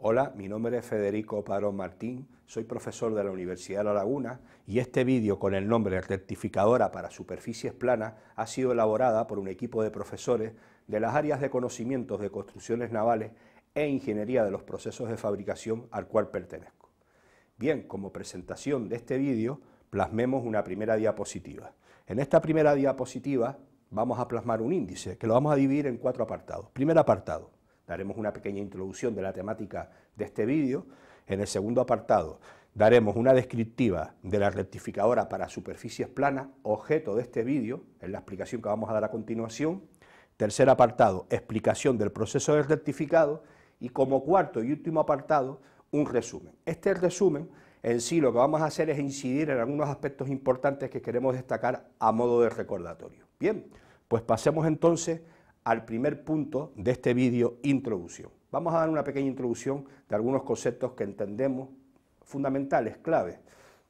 Hola, mi nombre es Federico Parón Martín, soy profesor de la Universidad de La Laguna y este vídeo con el nombre Rectificadora para Superficies Planas ha sido elaborada por un equipo de profesores de las áreas de conocimientos de construcciones navales e ingeniería de los procesos de fabricación al cual pertenezco. Bien, como presentación de este vídeo, plasmemos una primera diapositiva. En esta primera diapositiva vamos a plasmar un índice que lo vamos a dividir en cuatro apartados. Primer apartado, daremos una pequeña introducción de la temática de este vídeo. En el segundo apartado daremos una descriptiva de la rectificadora para superficies planas, objeto de este vídeo, en la explicación que vamos a dar a continuación. Tercer apartado, explicación del proceso del rectificado. Y como cuarto y último apartado, un resumen. Este resumen en sí lo que vamos a hacer es incidir en algunos aspectos importantes que queremos destacar a modo de recordatorio. Bien, pues pasemos entonces al primer punto de este vídeo introducción. Vamos a dar una pequeña introducción de algunos conceptos que entendemos fundamentales, claves,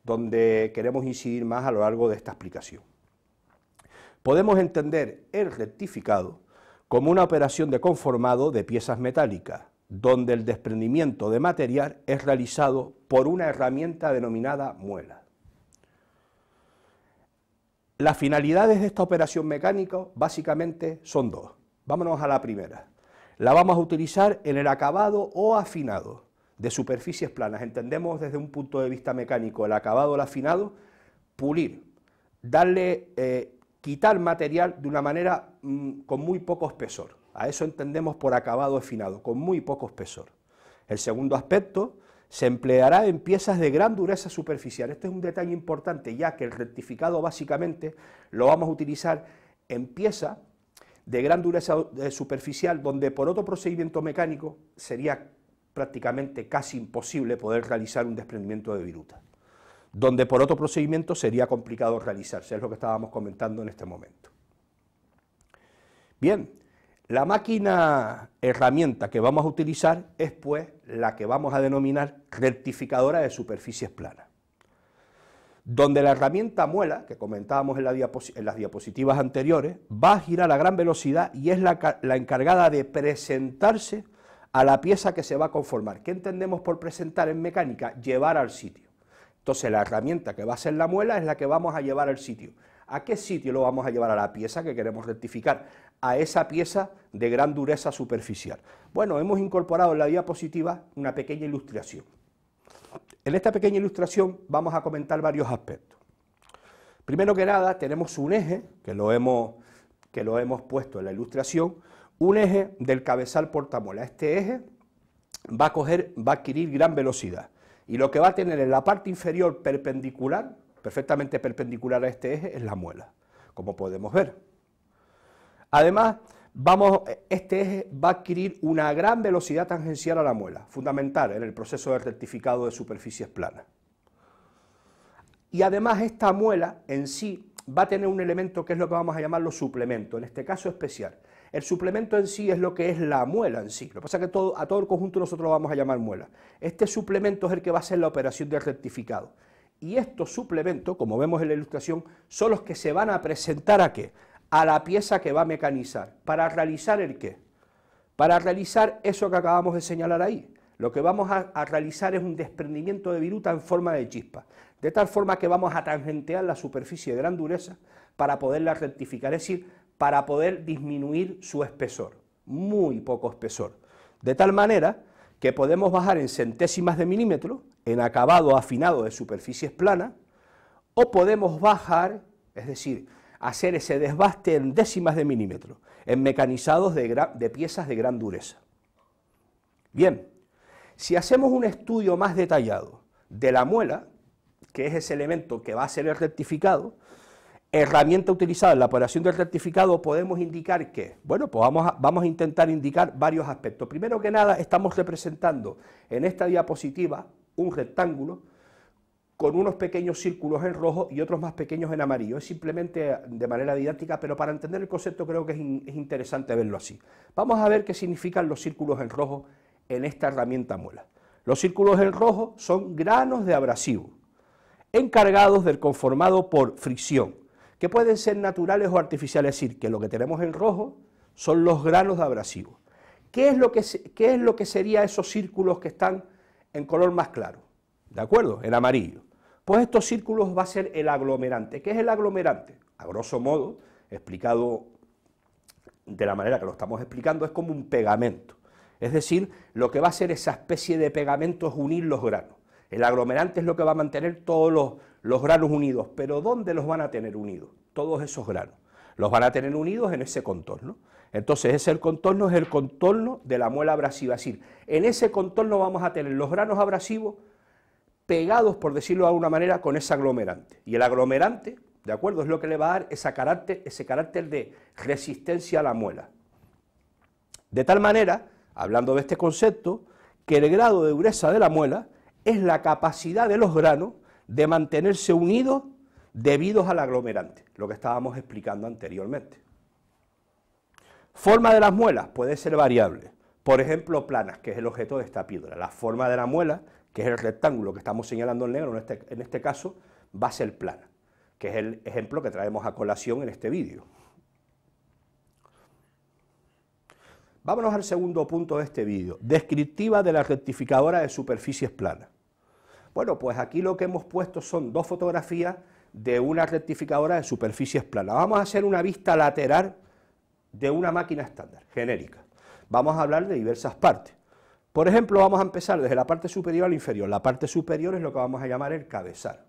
donde queremos incidir más a lo largo de esta explicación. Podemos entender el rectificado como una operación de conformado de piezas metálicas, donde el desprendimiento de material es realizado por una herramienta denominada muela. Las finalidades de esta operación mecánica básicamente son dos. Vámonos a la primera. La vamos a utilizar en el acabado o afinado de superficies planas. Entendemos desde un punto de vista mecánico el acabado o el afinado, pulir, darle, eh, quitar material de una manera mm, con muy poco espesor. A eso entendemos por acabado o afinado, con muy poco espesor. El segundo aspecto se empleará en piezas de gran dureza superficial. Este es un detalle importante ya que el rectificado básicamente lo vamos a utilizar en piezas de gran dureza superficial, donde por otro procedimiento mecánico sería prácticamente casi imposible poder realizar un desprendimiento de viruta, donde por otro procedimiento sería complicado realizarse, es lo que estábamos comentando en este momento. Bien, la máquina herramienta que vamos a utilizar es pues la que vamos a denominar rectificadora de superficies planas donde la herramienta muela, que comentábamos en, las diapositivas anteriores, va a girar a gran velocidad y es la, la, encargada de presentarse a la pieza que se va a conformar. ¿Qué entendemos por presentar en mecánica? Llevar al sitio. Entonces la herramienta que va a ser la muela es la que vamos a llevar al sitio. ¿A qué sitio lo vamos a llevar? A la pieza que queremos rectificar, a esa pieza de gran dureza superficial. Bueno, hemos incorporado en la diapositiva una pequeña ilustración. En esta pequeña ilustración vamos a comentar varios aspectos. Primero que nada, tenemos un eje, que lo hemos, que lo hemos puesto en la ilustración, un eje del cabezal portamuela. Este eje va a, coger, va a adquirir gran velocidad y lo que va a tener en la parte inferior perpendicular, perfectamente perpendicular a este eje, es la muela, como podemos ver. Además, vamos, este eje va a adquirir una gran velocidad tangencial a la muela, fundamental en el proceso de rectificado de superficies planas. Y además esta muela en sí va a tener un elemento que es lo que vamos a llamar los suplementos, en este caso especial. El suplemento en sí es lo que es la muela en sí. Lo que pasa es que a todo el conjunto nosotros lo vamos a llamar muela. Este suplemento es el que va a hacer la operación de rectificado. Y estos suplementos, como vemos en la ilustración, son los que se van a presentar a qué? a la pieza que va a mecanizar. ¿Para realizar el qué? Para realizar eso que acabamos de señalar ahí. Lo que vamos a, realizar es un desprendimiento de viruta en forma de chispa, de tal forma que vamos a tangentear la superficie de gran dureza para poderla rectificar, es decir, para poder disminuir su espesor, muy poco espesor. De tal manera que podemos bajar en centésimas de milímetro, en acabado afinado de superficies planas, o podemos bajar, es decir, hacer ese desbaste en décimas de milímetro, en mecanizados de, piezas de gran dureza. Bien, si hacemos un estudio más detallado de la muela, que es ese elemento que va a ser el rectificado, herramienta utilizada en la operación del rectificado, podemos indicar que, bueno, pues vamos a intentar indicar varios aspectos. Primero que nada, estamos representando en esta diapositiva un rectángulo con unos pequeños círculos en rojo y otros más pequeños en amarillo. Es simplemente eh, de manera didáctica, pero para entender el concepto creo que es, interesante verlo así. Vamos a ver qué significan los círculos en rojo en esta herramienta muela. Los círculos en rojo son granos de abrasivo, encargados del conformado por fricción, que pueden ser naturales o artificiales, es decir, que lo que tenemos en rojo son los granos de abrasivo. ¿Qué es lo que, qué es lo que serían esos círculos que están en color más claro? ¿De acuerdo? En amarillo. Pues estos círculos va a ser el aglomerante. ¿Qué es el aglomerante? A grosso modo, explicado de la manera que lo estamos explicando, es como un pegamento. Es decir, lo que va a ser esa especie de pegamento es unir los granos. El aglomerante es lo que va a mantener todos los, los granos unidos. Pero ¿dónde los van a tener unidos? Todos esos granos. Los van a tener unidos en ese contorno. Entonces, ese contorno es el contorno de la muela abrasiva. Es decir, en ese contorno vamos a tener los granos abrasivos pegados, por decirlo de alguna manera, con ese aglomerante. Y el aglomerante, ¿de acuerdo? Es lo que le va a dar ese carácter, ese carácter de resistencia a la muela. De tal manera, hablando de este concepto, que el grado de dureza de la muela es la capacidad de los granos de mantenerse unidos debido al aglomerante, lo que estábamos explicando anteriormente. Forma de las muelas puede ser variable, por ejemplo planas, que es el objeto de esta piedra. La forma de la muela que es el rectángulo que estamos señalando en negro, este, en este, caso, va a ser plana, que es el ejemplo que traemos a colación en este vídeo. Vámonos al segundo punto de este vídeo, descriptiva de la rectificadora de superficies planas. Bueno, pues aquí lo que hemos puesto son dos fotografías de una rectificadora de superficies planas. Vamos a hacer una vista lateral de una máquina estándar, genérica. Vamos a hablar de diversas partes. Por ejemplo, vamos a empezar desde la parte superior a la inferior. La parte superior es lo que vamos a llamar el cabezal.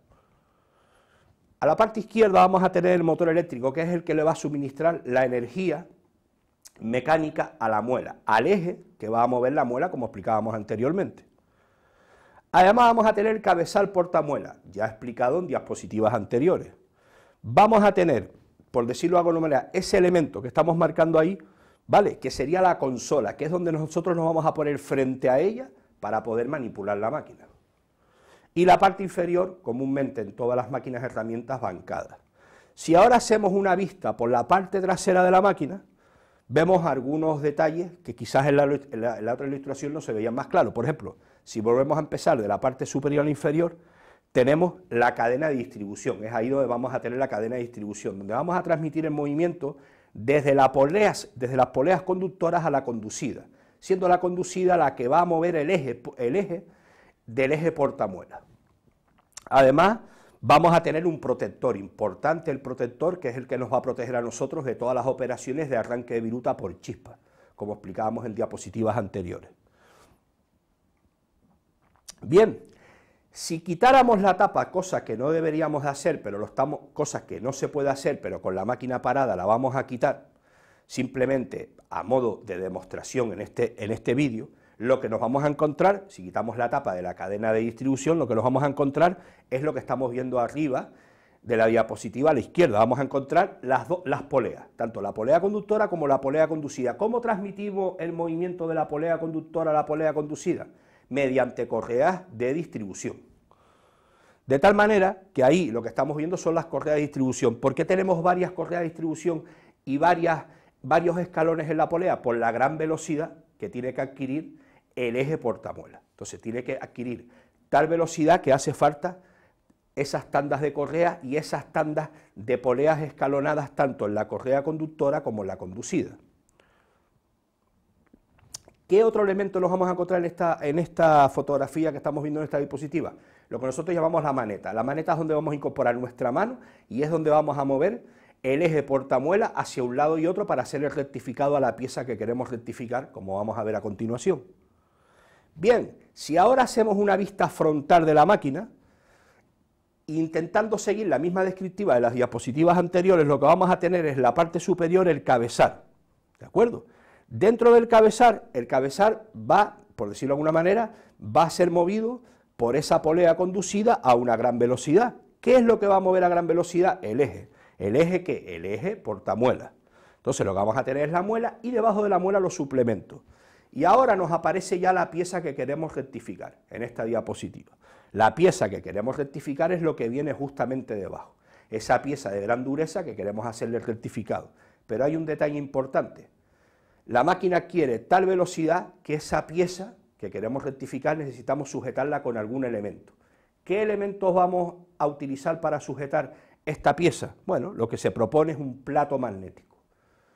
A la parte izquierda vamos a tener el motor eléctrico, que es el que le va a suministrar la energía mecánica a la muela, al eje que va a mover la muela, como explicábamos anteriormente. Además vamos a tener el cabezal portamuela, ya explicado en diapositivas anteriores. Vamos a tener, por decirlo de alguna manera, ese elemento que estamos marcando ahí, ¿vale? Que sería la consola, que es donde nosotros nos vamos a poner frente a ella para poder manipular la máquina. Y la parte inferior, comúnmente en todas las máquinas herramientas bancadas. Si ahora hacemos una vista por la parte trasera de la máquina, vemos algunos detalles que quizás en la, otra ilustración no se veían más claros. Por ejemplo, si volvemos a empezar de la parte superior a la inferior, tenemos la cadena de distribución, es ahí donde vamos a tener la cadena de distribución, donde vamos a transmitir el movimiento desde, la poleas, desde las poleas conductoras a la conducida, siendo la conducida la que va a mover el eje, el eje del eje portamuela. Además, vamos a tener un protector importante, el protector que es el que nos va a proteger a nosotros de todas las operaciones de arranque de viruta por chispa, como explicábamos en diapositivas anteriores. Bien, si quitáramos la tapa, cosa que no deberíamos hacer, pero lo estamos, cosa que no se puede hacer, pero con la máquina parada la vamos a quitar, simplemente a modo de demostración en este, en este vídeo, lo que nos vamos a encontrar, si quitamos la tapa de la cadena de distribución, lo que nos vamos a encontrar es lo que estamos viendo arriba de la diapositiva a la izquierda. Vamos a encontrar las, las poleas, tanto la polea conductora como la polea conducida. ¿Cómo transmitimos el movimiento de la polea conductora a la polea conducida? mediante correas de distribución. De tal manera que ahí lo que estamos viendo son las correas de distribución. ¿Por qué tenemos varias correas de distribución y varias, varios escalones en la polea? Por la gran velocidad que tiene que adquirir el eje portamuela. Entonces tiene que adquirir tal velocidad que hace falta esas tandas de correa y esas tandas de poleas escalonadas tanto en la correa conductora como en la conducida. ¿Qué otro elemento nos vamos a encontrar en esta, fotografía que estamos viendo en esta diapositiva? Lo que nosotros llamamos la maneta. La maneta es donde vamos a incorporar nuestra mano y es donde vamos a mover el eje portamuela hacia un lado y otro para hacer el rectificado a la pieza que queremos rectificar, como vamos a ver a continuación. Bien, si ahora hacemos una vista frontal de la máquina, intentando seguir la misma descriptiva de las diapositivas anteriores, lo que vamos a tener es la parte superior, el cabezal. ¿De acuerdo? Dentro del cabezar, el cabezar va, por decirlo de alguna manera, va a ser movido por esa polea conducida a una gran velocidad. ¿Qué es lo que va a mover a gran velocidad? El eje. ¿El eje que El eje portamuela. Entonces lo que vamos a tener es la muela y debajo de la muela los suplementos. Y ahora nos aparece ya la pieza que queremos rectificar en esta diapositiva. La pieza que queremos rectificar es lo que viene justamente debajo, esa pieza de gran dureza que queremos hacerle rectificado. Pero hay un detalle importante, la máquina quiere tal velocidad que esa pieza que queremos rectificar necesitamos sujetarla con algún elemento. ¿Qué elementos vamos a utilizar para sujetar esta pieza? Bueno, lo que se propone es un plato magnético,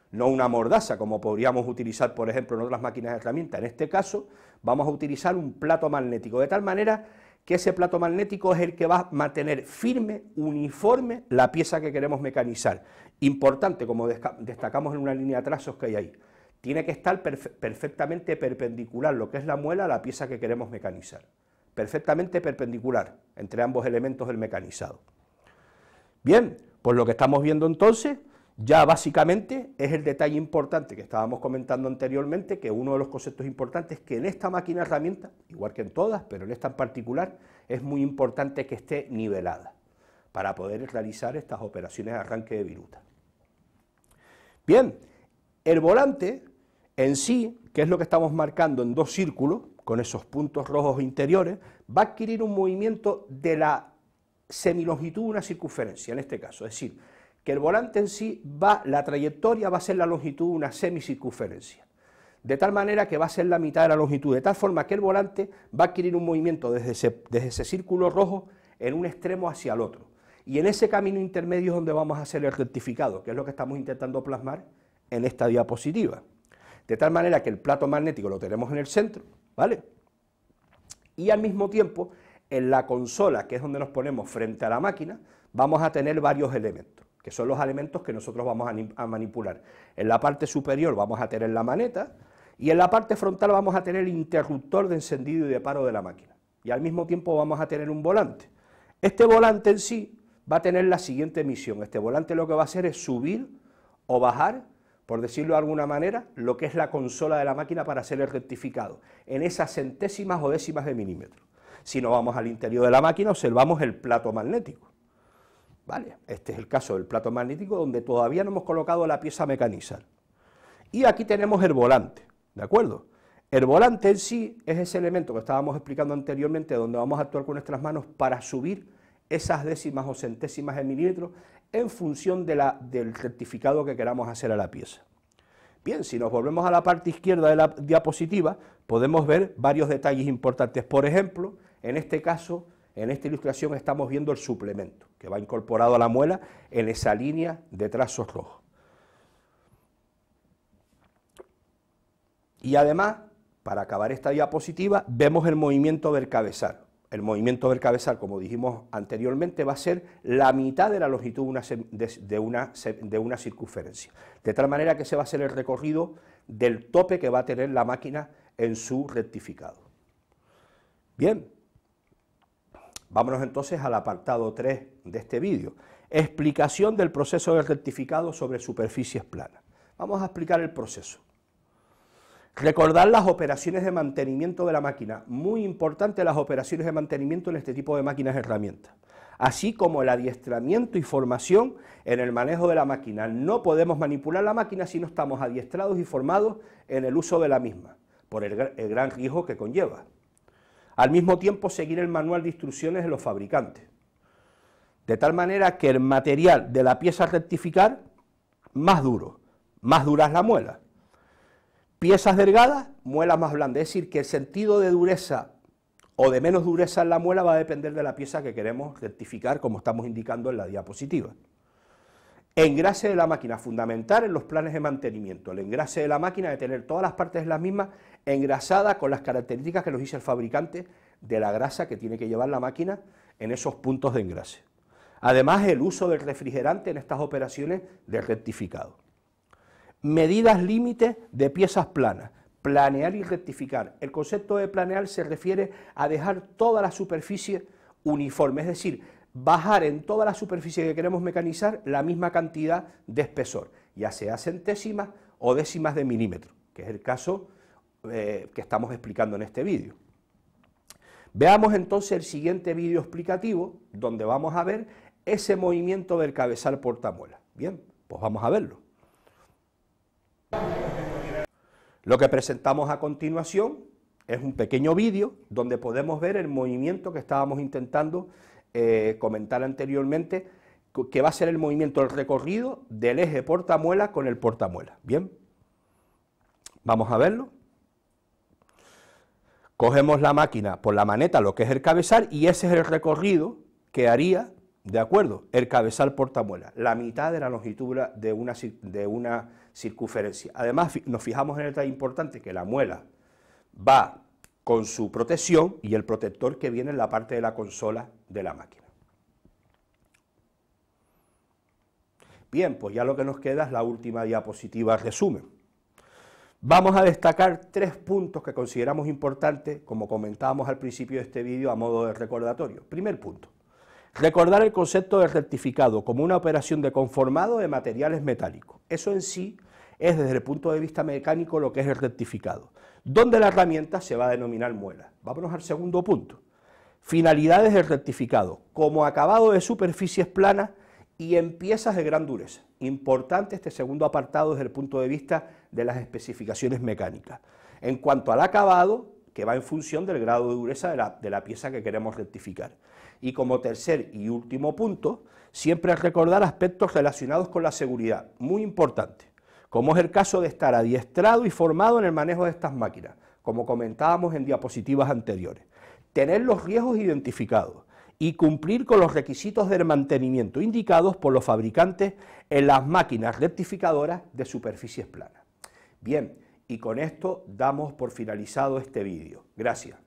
no una mordaza como podríamos utilizar, por ejemplo, en otras máquinas de herramienta. En este caso, vamos a utilizar un plato magnético, de tal manera que ese plato magnético es el que va a mantener firme, uniforme, la pieza que queremos mecanizar. Importante, como destacamos en una línea de trazos que hay ahí tiene que estar perfectamente perpendicular lo que es la muela a la pieza que queremos mecanizar. Perfectamente perpendicular entre ambos elementos del mecanizado. Bien, pues lo que estamos viendo entonces ya básicamente es el detalle importante que estábamos comentando anteriormente, que uno de los conceptos importantes que en esta máquina herramienta, igual que en todas, pero en esta en particular, es muy importante que esté nivelada para poder realizar estas operaciones de arranque de viruta. Bien, el volante en sí, que es lo que estamos marcando en dos círculos, con esos puntos rojos interiores, va a adquirir un movimiento de la semilongitud de una circunferencia, en este caso. Es decir, que el volante en sí va, la trayectoria va a ser la longitud de una semicircunferencia. De tal manera que va a ser la mitad de la longitud, de tal forma que el volante va a adquirir un movimiento desde ese, desde ese círculo rojo en un extremo hacia el otro. Y en ese camino intermedio es donde vamos a hacer el rectificado, que es lo que estamos intentando plasmar en esta diapositiva de tal manera que el plato magnético lo tenemos en el centro, ¿vale? Y al mismo tiempo, en la consola, que es donde nos ponemos frente a la máquina, vamos a tener varios elementos, que son los elementos que nosotros vamos a, manipular. En la parte superior vamos a tener la maneta y en la parte frontal vamos a tener el interruptor de encendido y de paro de la máquina. Y al mismo tiempo vamos a tener un volante. Este volante en sí va a tener la siguiente misión. Este volante lo que va a hacer es subir o bajar por decirlo de alguna manera, lo que es la consola de la máquina para hacer el rectificado, en esas centésimas o décimas de milímetro. Si nos vamos al interior de la máquina, observamos el plato magnético. ¿Vale? Este es el caso del plato magnético donde todavía no hemos colocado la pieza mecanizar. Y aquí tenemos el volante, ¿de acuerdo? El volante en sí es ese elemento que estábamos explicando anteriormente, donde vamos a actuar con nuestras manos para subir esas décimas o centésimas de milímetro en función del certificado que queramos hacer a la pieza. Bien, si nos volvemos a la parte izquierda de la diapositiva, podemos ver varios detalles importantes. Por ejemplo, en este caso, en esta ilustración estamos viendo el suplemento, que va incorporado a la muela en esa línea de trazos rojos. Y además, para acabar esta diapositiva, vemos el movimiento del cabezal el movimiento del cabezal, como dijimos anteriormente, va a ser la mitad de la longitud de una, circunferencia. De tal manera que se va a ser el recorrido del tope que va a tener la máquina en su rectificado. Bien, vámonos entonces al apartado 3 de este vídeo. Explicación del proceso del rectificado sobre superficies planas. Vamos a explicar el proceso. Recordar las operaciones de mantenimiento de la máquina, muy importante las operaciones de mantenimiento en este tipo de máquinas herramientas, así como el adiestramiento y formación en el manejo de la máquina. No podemos manipular la máquina si no estamos adiestrados y formados en el uso de la misma, por el, gran riesgo que conlleva. Al mismo tiempo, seguir el manual de instrucciones de los fabricantes, de tal manera que el material de la pieza a rectificar, más duro, más dura es la muela piezas delgadas, muela más blandas, Es decir, que el sentido de dureza o de menos dureza en la muela va a depender de la pieza que queremos rectificar, como estamos indicando en la diapositiva. Engrase de la máquina, fundamental en los planes de mantenimiento. El engrase de la máquina de tener todas las partes de las mismas engrasadas con las características que nos dice el fabricante de la grasa que tiene que llevar la máquina en esos puntos de engrase. Además, el uso del refrigerante en estas operaciones de rectificado medidas límites de piezas planas. Planear y rectificar. El concepto de planear se refiere a dejar toda la superficie uniforme, es decir, bajar en toda la superficie que queremos mecanizar la misma cantidad de espesor, ya sea centésimas o décimas de milímetro, que es el caso eh, que estamos explicando en este vídeo. Veamos entonces el siguiente vídeo explicativo, donde vamos a ver ese movimiento del cabezal portamuela. Bien, pues vamos a verlo. Lo que presentamos a continuación es un pequeño vídeo donde podemos ver el movimiento que estábamos intentando eh, comentar anteriormente, que va a ser el movimiento, el recorrido del eje portamuela con el portamuela. Bien, vamos a verlo. Cogemos la máquina por la maneta, lo que es el cabezal, y ese es el recorrido que haría ¿De acuerdo? El cabezal portamuela, la mitad de la longitud de una, circunferencia. Además, nos fijamos en el detalle importante que la muela va con su protección y el protector que viene en la parte de la consola de la máquina. Bien, pues ya lo que nos queda es la última diapositiva resumen. Vamos a destacar tres puntos que consideramos importantes, como comentábamos al principio de este vídeo, a modo de recordatorio. Primer punto, Recordar el concepto del rectificado como una operación de conformado de materiales metálicos. Eso en sí es desde el punto de vista mecánico lo que es el rectificado, donde la herramienta se va a denominar muela. Vámonos al segundo punto. Finalidades del rectificado, como acabado de superficies planas y en piezas de gran dureza. Importante este segundo apartado desde el punto de vista de las especificaciones mecánicas. En cuanto al acabado, que va en función del grado de dureza de la, pieza que queremos rectificar. Y como tercer y último punto, siempre recordar aspectos relacionados con la seguridad, muy importante, como es el caso de estar adiestrado y formado en el manejo de estas máquinas, como comentábamos en diapositivas anteriores, tener los riesgos identificados y cumplir con los requisitos del mantenimiento indicados por los fabricantes en las máquinas rectificadoras de superficies planas. Bien, y con esto damos por finalizado este vídeo. Gracias.